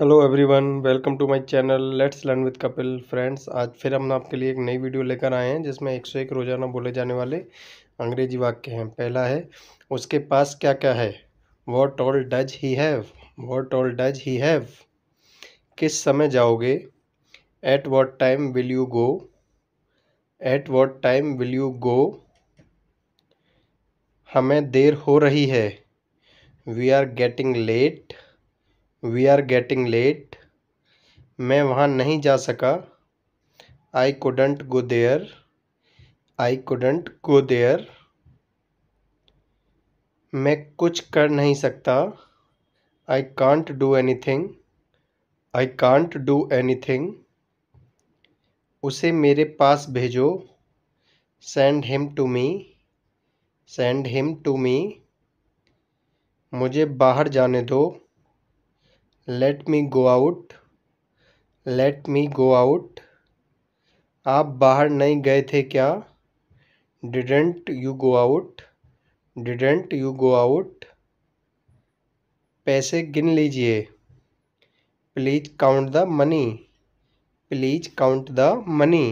hello everyone welcome to my channel let's learn with Kapil friends आज फिर हम आपके लिए एक नई वीडियो लेकर आए हैं जिसमें एक सौ एक रोज़ाना बोले जाने वाले अंग्रेजी वाक्य हैं पहला है उसके पास क्या क्या है what all does he have what all does he have किस समय जाओगे at what time will you go at what time will you go हमें देर हो रही है we are getting late we are getting late मैं वहाँ नहीं जा सका I couldn't go there I couldn't go there मैं कुछ कर नहीं सकता I can't do anything I can't do any thing उसे मेरे पास भेजो send him to me send him to me मुझे बाहर जाने दो let me go out let me go out आप बाहर नहीं गए थे क्या didn't you go out didn't you go out पैसे गिन लीजिए please count the money please count the money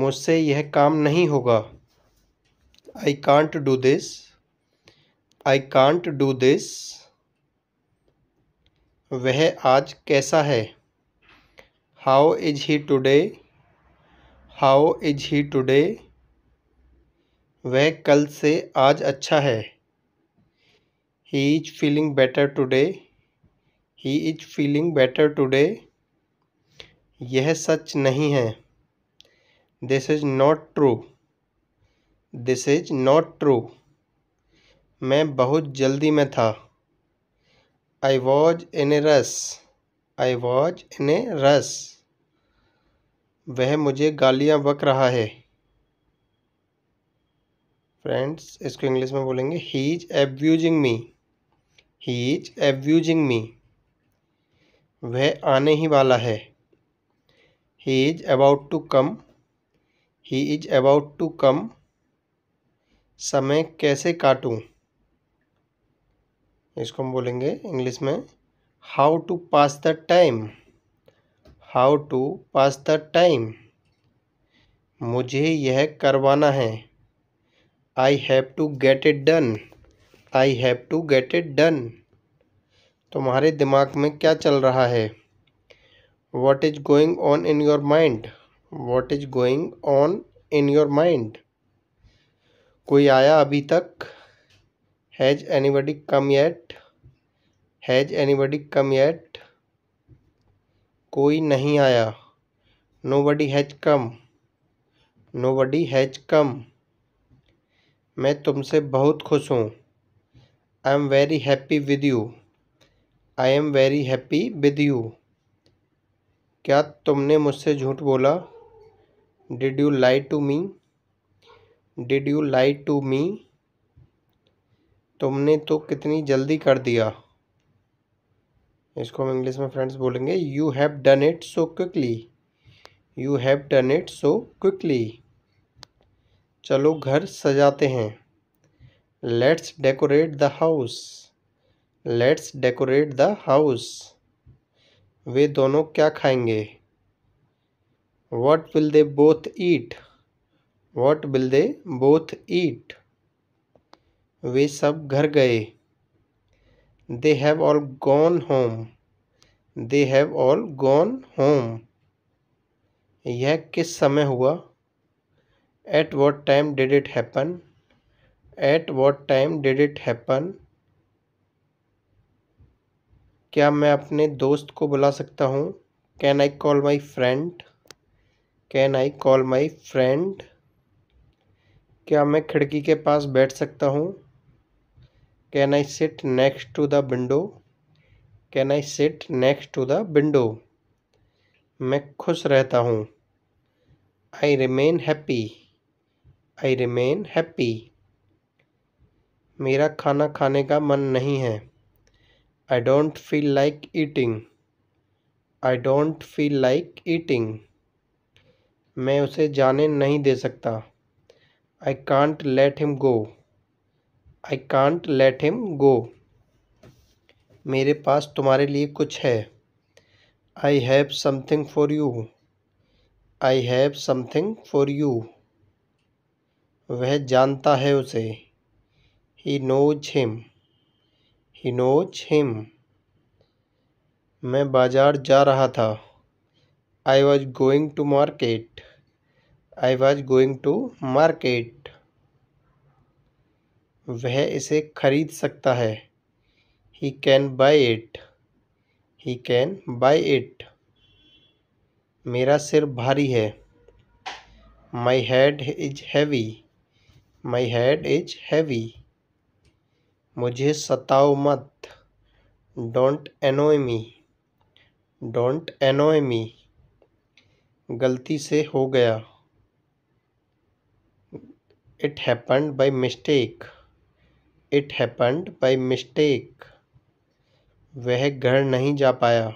मुझसे यह काम नहीं होगा I can't do this I can't do this वह आज कैसा है how is he today how is he today वह कल से आज अच्छा है he is feeling better today he is feeling better today यह सच नहीं है this is not true this is not true मैं बहुत जल्दी में था आई वॉज in ए रस आई वॉज in ए रस वह मुझे गालियाँ बक रहा है फ्रेंड्स इसको इंग्लिश में बोलेंगे he is abusing me he is abusing me वह आने ही वाला है he is about to come he is about to come समय कैसे काटूं इसको हम बोलेंगे इंग्लिश में how to pass the time how to pass the time मुझे यह करवाना है I have to get it done I have to get it done तुम्हारे दिमाग में क्या चल रहा है what is going on in your mind what is going on in your mind कोई आया अभी तक has anybody come yet has anybody come yet कोई नहीं आया nobody has come nobody has come मैं तुमसे बहुत खुश हूँ I am very happy with you I am very happy with you क्या तुमने मुझसे झूठ बोला did you lie to me did you lie to me तुमने तो कितनी जल्दी कर दिया इसको हम इंग्लिश में फ्रेंड्स बोलेंगे you have done it so quickly you have done it so quickly चलो घर सजाते हैं let's decorate the house let's decorate the house वे दोनों क्या खाएंगे what will they both eat what will they both eat वे सब घर गए they have all gone home they have all gone home यह किस समय हुआ at what time did it happen at what time did it happen क्या मैं अपने दोस्त को बुला सकता हूँ can I call my friend can I call my friend क्या मैं खिड़की के पास बैठ सकता हूँ can I sit next to the window can I sit next to the window मैं खुश रहता हूँ I remain happy I remain happy मेरा खाना खाने का मन नहीं है I don't feel like eating I don't feel like eating मैं उसे जाने नहीं दे सकता I can't let him go I can't let him go मेरे पास तुम्हारे लिए कुछ है I have something for you I have something for you वह जानता है उसे he knows him he knows him मैं बाज़ार जा रहा था I was going to market I was going to market वह इसे खरीद सकता है he can buy it he can buy it मेरा सिर भारी है my head is heavy my head is heavy मुझे सताओ मत डोंट एनोय मी डोंट एनोय मी गलती से हो गया it happened by mistake it happened by mistake वह घर नहीं जा पाया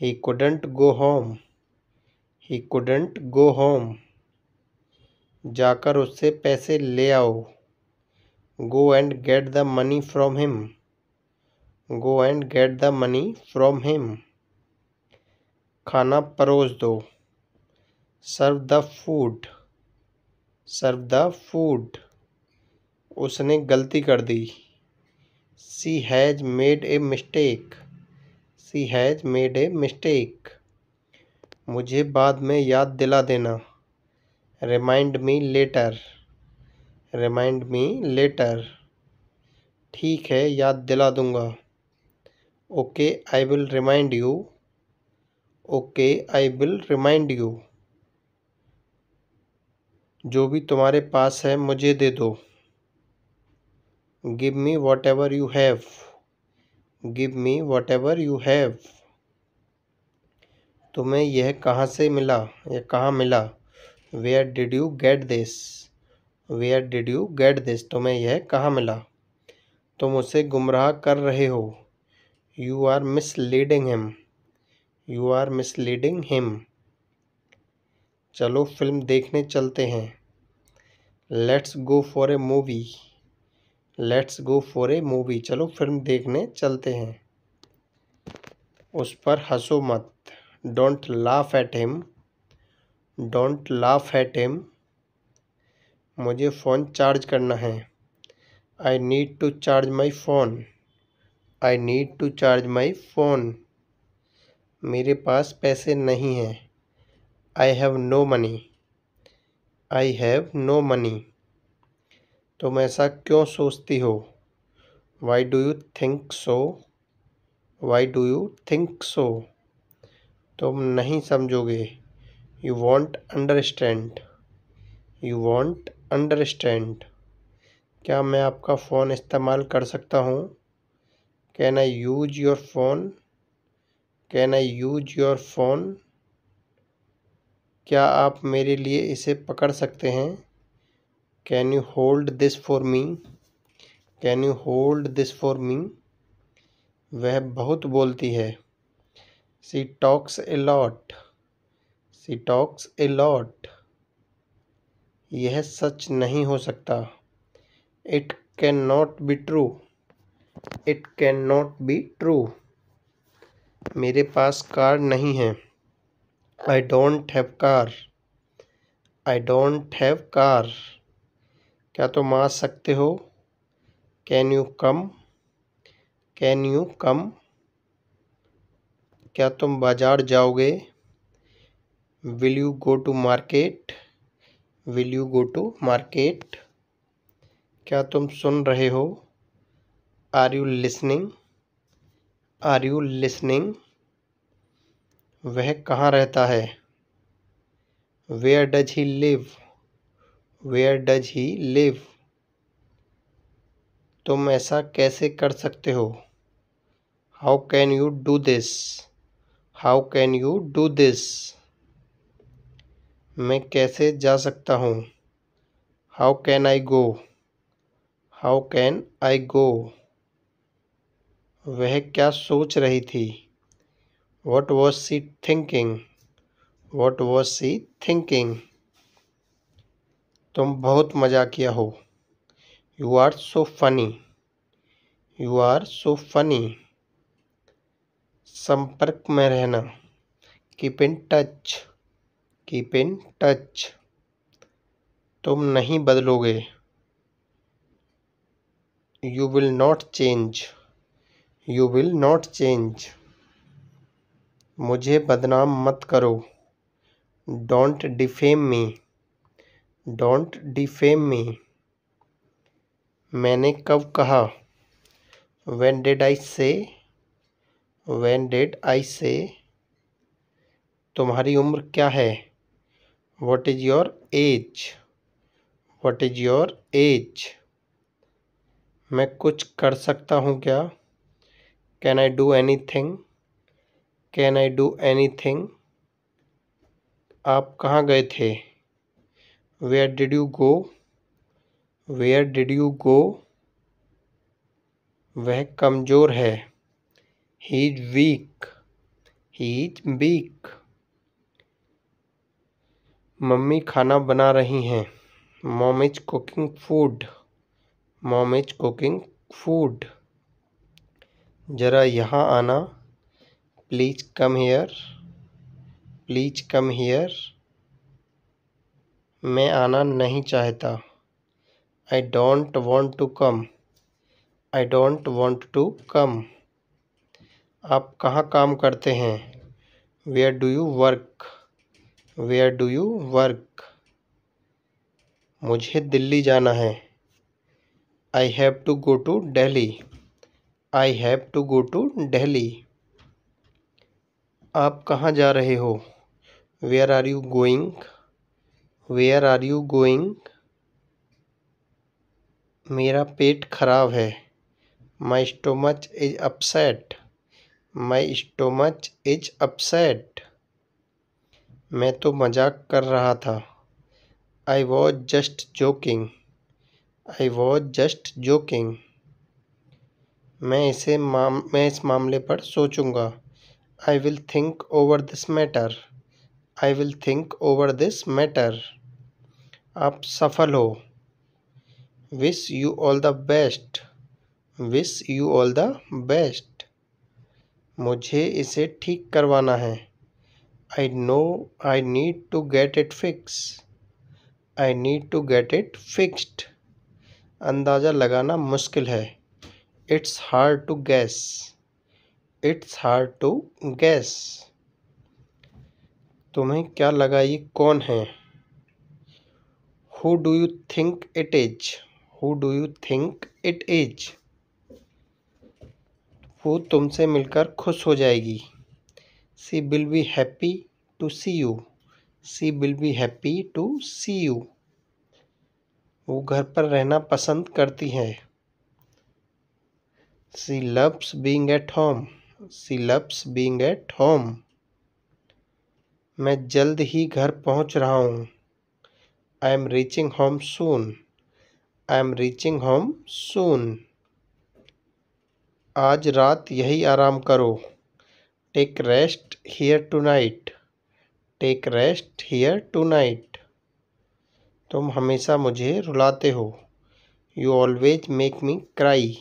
he couldn't go home he couldn't go home जाकर उससे पैसे ले आओ go and get the money from him go and get the money from him खाना परोस दो serve the food serve the food उसने गलती कर दी she has made a mistake she has made a mistake मुझे बाद में याद दिला देना remind me later remind me later ठीक है याद दिला दूँगा okay I will remind you okay I will remind you जो भी तुम्हारे पास है मुझे दे दो give me whatever you have give me whatever you have तुम्हें यह कहाँ से मिला यह कहाँ मिला where did you get this where did you get this तुम्हें यह कहाँ मिला तुम उसे गुमराह कर रहे हो you are misleading him you are misleading him चलो फिल्म देखने चलते हैं let's go for a movie let's go for a movie चलो फिल्म देखने चलते हैं उस पर हंसो मत don't laugh at him don't laugh at him मुझे फ़ोन चार्ज करना है I need to charge my phone I need to charge my phone मेरे पास पैसे नहीं हैं I have no money I have no money तुम ऐसा क्यों सोचती हो why do you think so why do you think so तुम नहीं समझोगे you won't understand you won't understand क्या मैं आपका फ़ोन इस्तेमाल कर सकता हूँ can I use your phone can I use your phone क्या आप मेरे लिए इसे पकड़ सकते हैं can you hold this for me can you hold this for me वह बहुत बोलती है she talks a lot she talks a lot यह सच नहीं हो सकता it can not be true it can not be true मेरे पास कार नहीं है I don't have car I don't have car क्या तुम आ सकते हो can you come can you come क्या तुम बाज़ार जाओगे will you go to market will you go to market क्या तुम सुन रहे हो are you listening are you listening वह कहाँ रहता है where does he live where does he live तुम ऐसा कैसे कर सकते हो how can you do this how can you do this मैं कैसे जा सकता हूँ how can I go how can I go वह क्या सोच रही थी what was she thinking what was she thinking तुम बहुत मजा किया हो you are so funny you are so funny संपर्क में रहना keep in touch keep in touch तुम नहीं बदलोगे you will not change you will not change मुझे बदनाम मत करो don't defame me don't defame me मैंने कब कहा वेन डेड आई से वेन डेड आई से तुम्हारी उम्र क्या है what is your age what is your age मैं कुछ कर सकता हूँ क्या can I do anything can I do anything आप कहाँ गए थे where did you go where did you go वह कमज़ोर है he is weak he is weak मम्मी खाना बना रही हैं mom is cooking food mom is cooking food ज़रा यहाँ आना please come here please come hair मैं आना नहीं चाहता I don't want to come I don't want to come आप कहाँ काम करते हैं where do you work where do you work मुझे दिल्ली जाना है I have to go to Delhi I have to go to Delhi आप कहाँ जा रहे हो where are you going where are you going मेरा पेट खराब है my stomach is upset my stomach is upset मैं तो मजाक कर रहा था I was just joking I was just joking मैं इसे माम मैं इस मामले पर सोचूंगा I will think over this matter I will think over this matter आप सफल हो wish you all the best wish you all the best मुझे इसे ठीक करवाना है I know I need to get it fix I need to get it fixed अंदाज़ा लगाना मुश्किल है it's hard to guess it's hard to guess तुम्हें क्या लगा ये कौन है who do you think it is who do you think it is वो तुमसे मिलकर खुश हो जाएगी she will be happy to see you she will be happy to see you वो घर पर रहना पसंद करती है she loves being at home she loves being at home मैं जल्द ही घर पहुंच रहा हूँ I am reaching home soon I am reaching home soon आज रात यही आराम करो take rest here tonight take rest here tonight तुम हमेशा मुझे रुलाते हो you always make me cry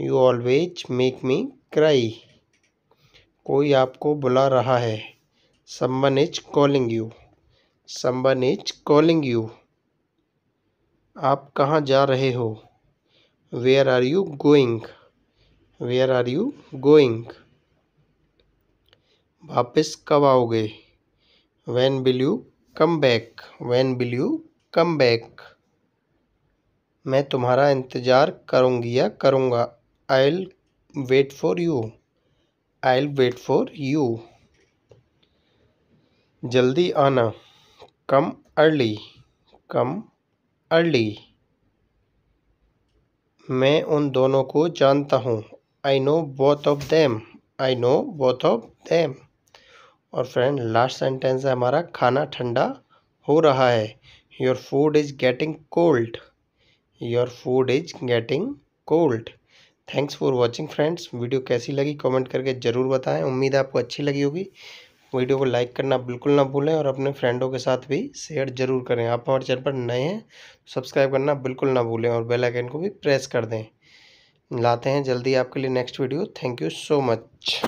you always make me cry कोई आपको बुला रहा है someone is calling you someone is calling you आप कहाँ जा रहे हो where are you going where are you going वापस कब आओगे when will you come back when will you come back मैं तुम्हारा इंतज़ार करूँगी या करूँगा I will wait for you I wait for you जल्दी आना कम अर्ली कम अर्ली मैं उन दोनों को जानता हूँ I know both of them I know both of them और फ्रेंड लास्ट सेंटेंस है हमारा खाना ठंडा हो रहा है your food is getting cold your food is getting cold thanks for watching friends video कैसी लगी कॉमेंट करके ज़रूर बताएं उम्मीद है आपको अच्छी लगी होगी वीडियो को लाइक करना बिल्कुल ना भूलें और अपने फ्रेंडों के साथ भी शेयर जरूर करें आप हमारे चैनल पर नए हैं सब्सक्राइब करना बिल्कुल ना भूलें और बेल आइकन को भी प्रेस कर दें लाते हैं जल्दी आपके लिए next video thank you so much